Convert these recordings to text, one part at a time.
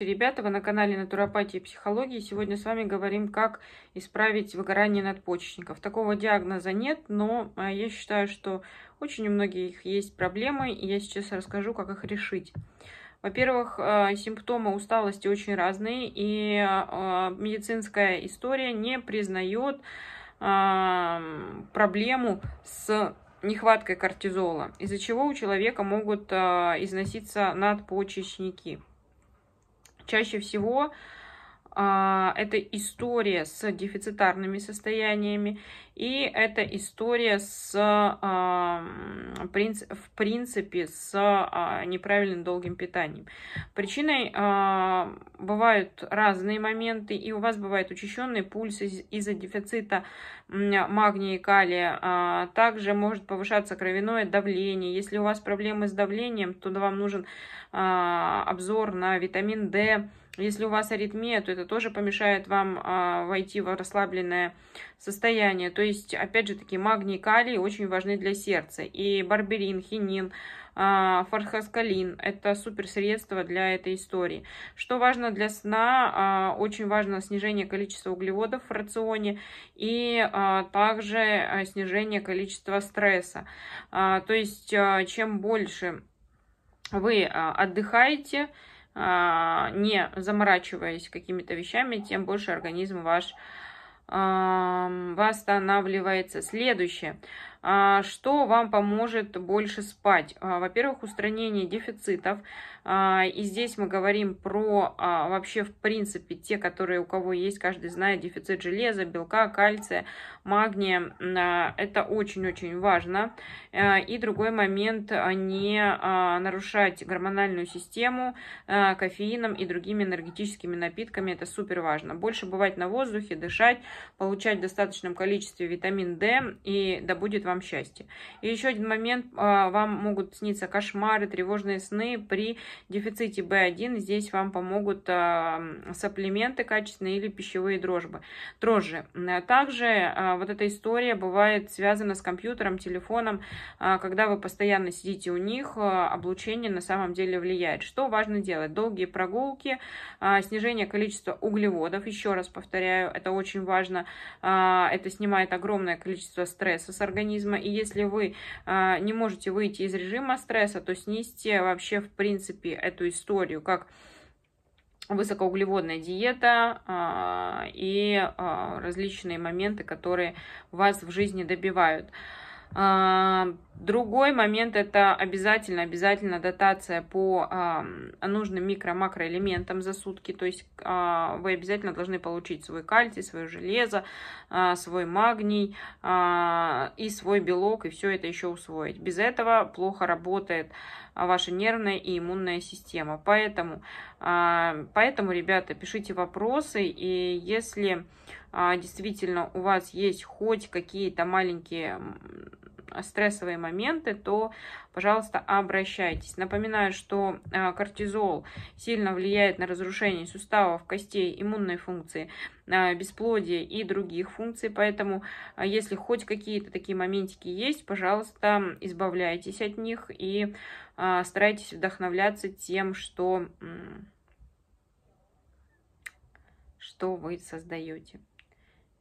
Ребята, вы на канале Натуропатия и психологии. Сегодня с вами говорим, как исправить выгорание надпочечников. Такого диагноза нет, но а, я считаю, что очень у многих есть проблемы, и я сейчас расскажу, как их решить. Во-первых, а, симптомы усталости очень разные, и а, медицинская история не признает проблему с нехваткой кортизола, из-за чего у человека могут износиться надпочечники чаще всего а, это история с дефицитарными состояниями, и это история с, в принципе с а, неправильным долгим питанием. Причиной а, бывают разные моменты, и у вас бывает учащенный пульс из-за дефицита магния и калия. Также может повышаться кровяное давление. Если у вас проблемы с давлением, то вам нужен обзор на витамин D, если у вас аритмия, то это тоже помешает вам а, войти в расслабленное состояние. То есть, опять же таки, магний и калий очень важны для сердца. И барберин, хинин, а, фархаскалин – это суперсредство для этой истории. Что важно для сна? А, очень важно снижение количества углеводов в рационе и а, также а, снижение количества стресса. А, то есть, а, чем больше вы а, отдыхаете, а, не заморачиваясь какими-то вещами, тем больше организм ваш восстанавливается. Следующее. А, что вам поможет больше спать. А, во-первых, устранение дефицитов. А, и здесь мы говорим про вообще, в принципе, те, которые у кого есть, каждый знает, дефицит железа, белка, кальция, магния. Это очень-очень важно. И другой момент, не нарушать гормональную систему кофеином и другими энергетическими напитками. Это супер важно. Больше бывать на воздухе, дышать, получать в достаточном количестве витамин D, и да будет вам счастье. И еще один момент, а, вам могут сниться кошмары, тревожные сны при дефиците в 1 Здесь вам помогут а, саплименты качественные или пищевые дрожжи. дрожжи. А также вот эта история бывает связана с компьютером, телефоном. Когда вы постоянно сидите у них, облучение на самом деле влияет. Что важно делать? Долгие прогулки, снижение количества углеводов, еще раз повторяю, это очень важно. Это снимает огромное количество стресса с организма организма. И если вы а, не можете выйти из режима стресса, то снизьте вообще, в принципе, эту историю, как высокоуглеводная диета а, и а, различные моменты, которые вас в жизни добивают. А, другой момент это обязательно, обязательно дотация по а, нужным микро-макроэлементам за сутки. То есть а, вы обязательно должны получить свой кальций, свое железо, свой магний и свой белок, и все это еще усвоить. Без этого плохо работает ваша нервная и иммунная система. Поэтому, поэтому ребята, пишите вопросы, и если а, действительно у вас есть хоть какие-то маленькие стрессовые моменты, то, пожалуйста, обращайтесь. Напоминаю, что а, кортизол сильно влияет на разрушение суставов, костей, иммунной функции, а, бесплодия и других функций, поэтому если хоть какие-то такие моментики есть, пожалуйста, избавляйтесь от них и старайтесь вдохновляться тем, что, что вы создаете.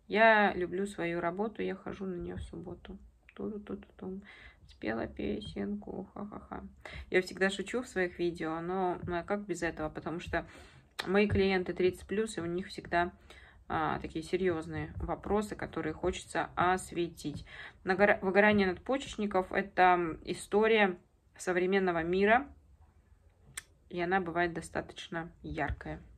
Я люблю свою работу, я хожу на нее в субботу. Туру ту ту тум Спела песенку, ха-ха-ха. Я всегда шучу в своих видео, но ну, а как без этого? Потому что мои клиенты 30+, и у них всегда а, такие серьезные вопросы, которые хочется осветить. Нагора... Выгорание надпочечников – это история современного мира, и она бывает достаточно яркая.